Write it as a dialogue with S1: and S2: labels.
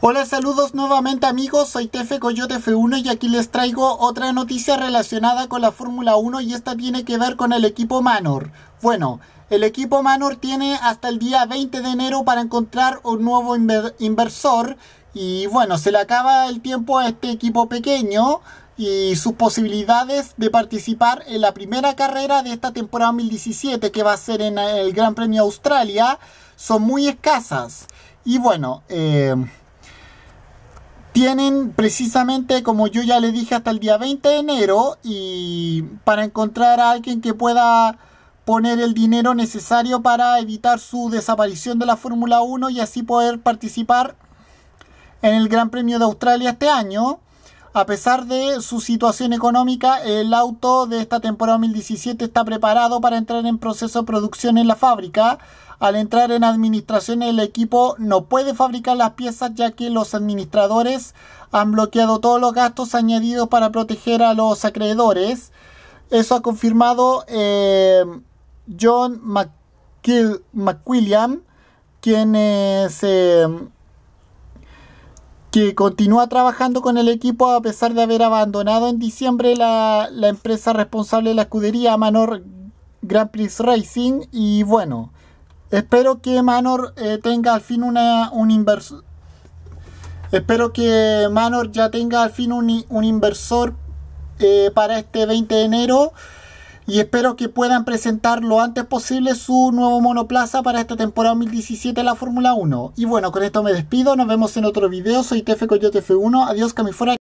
S1: Hola, saludos nuevamente amigos, soy Tefe Coyote F1 y aquí les traigo otra noticia relacionada con la Fórmula 1 y esta tiene que ver con el equipo Manor. Bueno, el equipo Manor tiene hasta el día 20 de enero para encontrar un nuevo inversor y bueno, se le acaba el tiempo a este equipo pequeño y sus posibilidades de participar en la primera carrera de esta temporada 2017 que va a ser en el Gran Premio Australia son muy escasas. Y bueno, eh... Tienen precisamente, como yo ya le dije, hasta el día 20 de enero y para encontrar a alguien que pueda poner el dinero necesario para evitar su desaparición de la Fórmula 1 y así poder participar en el Gran Premio de Australia este año a pesar de su situación económica, el auto de esta temporada 2017 está preparado para entrar en proceso de producción en la fábrica. Al entrar en administración, el equipo no puede fabricar las piezas ya que los administradores han bloqueado todos los gastos añadidos para proteger a los acreedores. Eso ha confirmado eh, John McQuilliam, quien se que continúa trabajando con el equipo a pesar de haber abandonado en diciembre la, empresa responsable de la escudería Manor Grand Prix Racing y bueno, espero que Manor eh, tenga al fin una, un inversor espero que Manor ya tenga al fin un, inversor eh, para este 20 de enero y espero que puedan presentar lo antes posible su nuevo monoplaza para esta temporada 2017 de la Fórmula 1. Y bueno, con esto me despido, nos vemos en otro video, soy Tefe Coyote F1, adiós camifora.